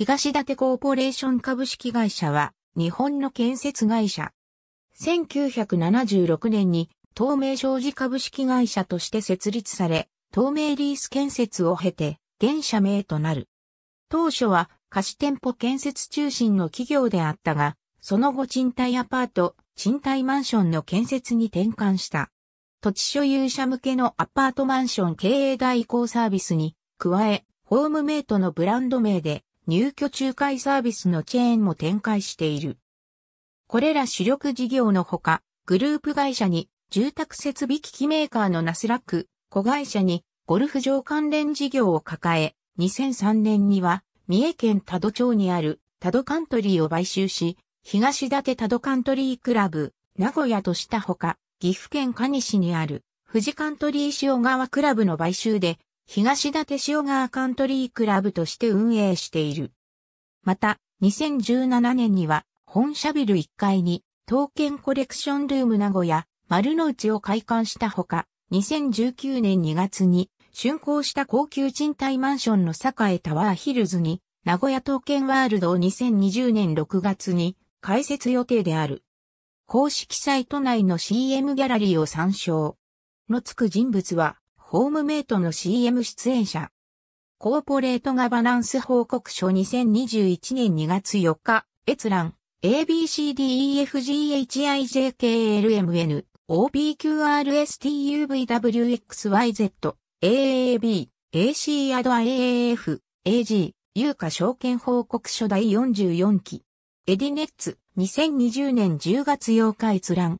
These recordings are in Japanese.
東立コーポレーション株式会社は、日本の建設会社。1976年に、東名商事株式会社として設立され、東名リース建設を経て、現社名となる。当初は、貸店舗建設中心の企業であったが、その後賃貸アパート、賃貸マンションの建設に転換した。土地所有者向けのアパートマンション経営代行サービスに、加え、ホームメイトのブランド名で、入居仲介サービスのチェーンも展開している。これら主力事業のほか、グループ会社に住宅設備機器メーカーのナスラック、子会社にゴルフ場関連事業を抱え、2003年には三重県多度町にある多度カントリーを買収し、東立多度カントリークラブ、名古屋としたほか、岐阜県蟹市にある富士カントリー塩川クラブの買収で東立塩川カントリークラブとして運営している。また、2017年には本社ビル1階に刀剣コレクションルーム名古屋丸の内を開館したほか、2019年2月に竣工した高級賃貸マンションの栄タワーヒルズに名古屋刀剣ワールドを2020年6月に開設予定である。公式サイト内の CM ギャラリーを参照。のつく人物はホームメイトの CM 出演者。コーポレートガバナンス報告書2021年2月4日、閲覧、ABCDEFGHIJKLMN、OPQRSTUVWXYZ、AAB、AC アド AAF、AG、有価証券報告書第44期。エディネッツ、2020年10月8日閲覧。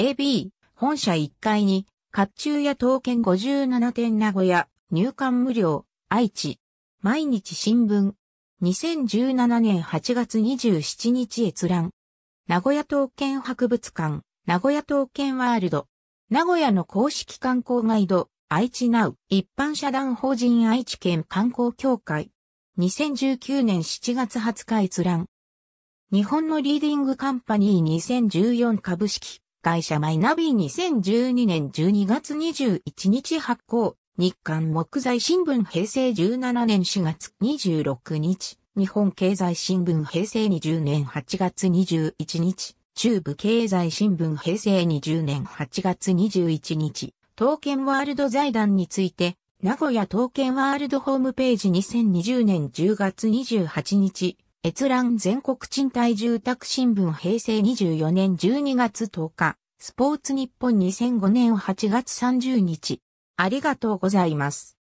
AB、本社1階に、甲冑や刀剣57点名古屋、入館無料、愛知。毎日新聞。2017年8月27日閲覧。名古屋刀剣博物館、名古屋刀剣ワールド。名古屋の公式観光ガイド、愛知ナウ、一般社団法人愛知県観光協会。2019年7月20日閲覧。日本のリーディングカンパニー2014株式。会社マイナビ2012年12月21日発行、日刊木材新聞平成17年4月26日、日本経済新聞平成20年8月21日、中部経済新聞平成20年8月21日、東剣ワールド財団について、名古屋東剣ワールドホームページ2020年10月28日、閲覧全国賃貸住宅新聞平成24年12月10日、スポーツ日本2005年8月30日。ありがとうございます。